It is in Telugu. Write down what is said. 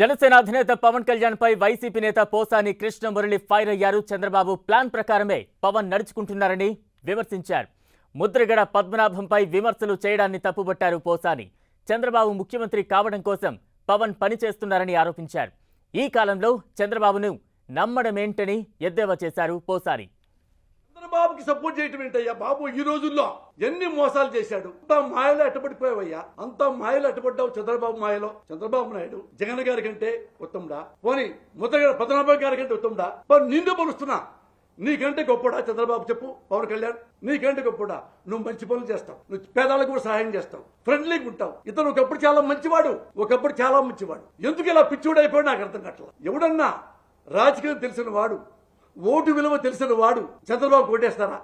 జనసేన అధినేత పవన్ కళ్యాణ్ పై వైసీపీ నేత పోసాని కృష్ణ మురళి ఫైర్ అయ్యారు చంద్రబాబు ప్లాన్ ప్రకారమే పవన్ నడుచుకుంటున్నారని విమర్శించారు ముద్రగడ పద్మనాభంపై విమర్శలు చేయడాన్ని తప్పుబట్టారు పోసాని చంద్రబాబు ముఖ్యమంత్రి కావడం కోసం పవన్ పనిచేస్తున్నారని ఆరోపించారు ఈ కాలంలో చంద్రబాబును నమ్మడమేంటని ఎద్దేవా చేశారు పోసాని బాబుకి సపోర్ట్ చేయటం ఏంటయ్యా బాబు ఈ రోజుల్లో ఎన్ని మోసాలు చేశాడు అంతా మాయలో అట్టబడిపోయావయ్యా అంతా మాయలో అట్టబడ్డావు చంద్రబాబు మాయలో చంద్రబాబు నాయుడు జగన్ గారి కంటే ఉత్తముడా పోనీ ముద్రగడ పద్మనాభం గారి కంటే పోనీ నిండు పలుస్తున్నా నీకంటే గొప్పడా చంద్రబాబు చెప్పు పవన్ కళ్యాణ్ నీకంటే గొప్పడా నువ్వు మంచి పనులు చేస్తావు నువ్వు పేదాలకు కూడా సహాయం చేస్తావు ఫ్రెండ్లీగా ఉంటావు ఇతను ఒకప్పుడు చాలా మంచివాడు ఒకప్పుడు చాలా మంచివాడు ఎందుకు ఇలా అయిపోయాడు నాకు అర్థం కట్టలేదు ఎవడన్నా రాజకీయం తెలిసిన వాడు ఓటు విలువ తెలిసిన వాడు చంద్రబాబు ఓటేస్తారా